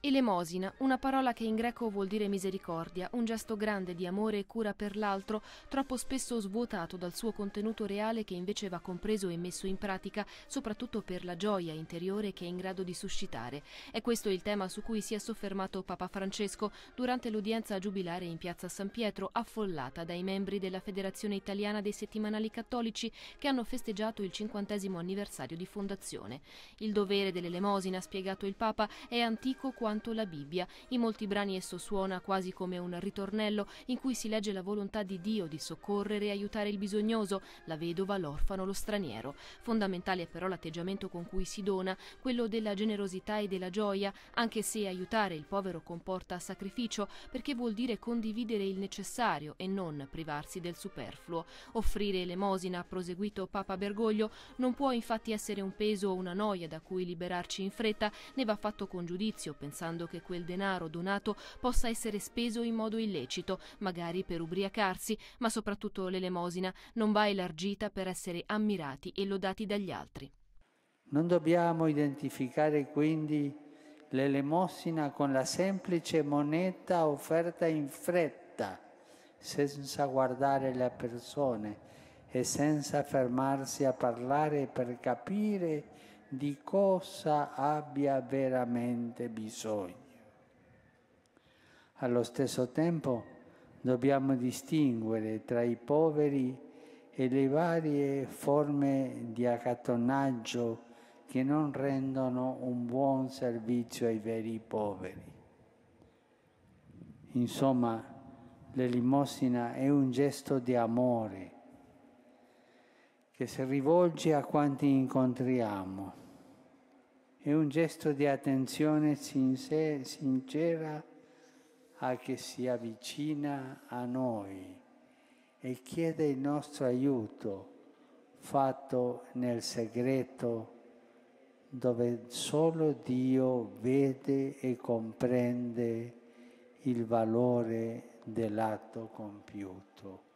Elemosina, una parola che in greco vuol dire misericordia, un gesto grande di amore e cura per l'altro, troppo spesso svuotato dal suo contenuto reale che invece va compreso e messo in pratica, soprattutto per la gioia interiore che è in grado di suscitare. È questo il tema su cui si è soffermato Papa Francesco durante l'udienza giubilare in piazza San Pietro, affollata dai membri della Federazione Italiana dei Settimanali Cattolici che hanno festeggiato il cinquantesimo anniversario di fondazione. Il dovere dell'elemosina, spiegato il Papa, è antico quando quanto la Bibbia. In molti brani esso suona quasi come un ritornello in cui si legge la volontà di Dio di soccorrere e aiutare il bisognoso, la vedova, l'orfano, lo straniero. Fondamentale è però l'atteggiamento con cui si dona, quello della generosità e della gioia, anche se aiutare il povero comporta sacrificio, perché vuol dire condividere il necessario e non privarsi del superfluo. Offrire elemosina, ha proseguito Papa Bergoglio, non può infatti essere un peso o una noia da cui liberarci in fretta, ne va fatto con giudizio, pensando pensando che quel denaro donato possa essere speso in modo illecito, magari per ubriacarsi, ma soprattutto l'elemosina non va elargita per essere ammirati e lodati dagli altri. Non dobbiamo identificare quindi l'elemosina con la semplice moneta offerta in fretta, senza guardare le persone e senza fermarsi a parlare per capire di cosa abbia veramente bisogno. Allo stesso tempo dobbiamo distinguere tra i poveri e le varie forme di accattonaggio che non rendono un buon servizio ai veri poveri. Insomma, l'elemosina è un gesto di amore che si rivolge a quanti incontriamo. È un gesto di attenzione sincera a chi si avvicina a noi e chiede il nostro aiuto fatto nel segreto dove solo Dio vede e comprende il valore dell'atto compiuto.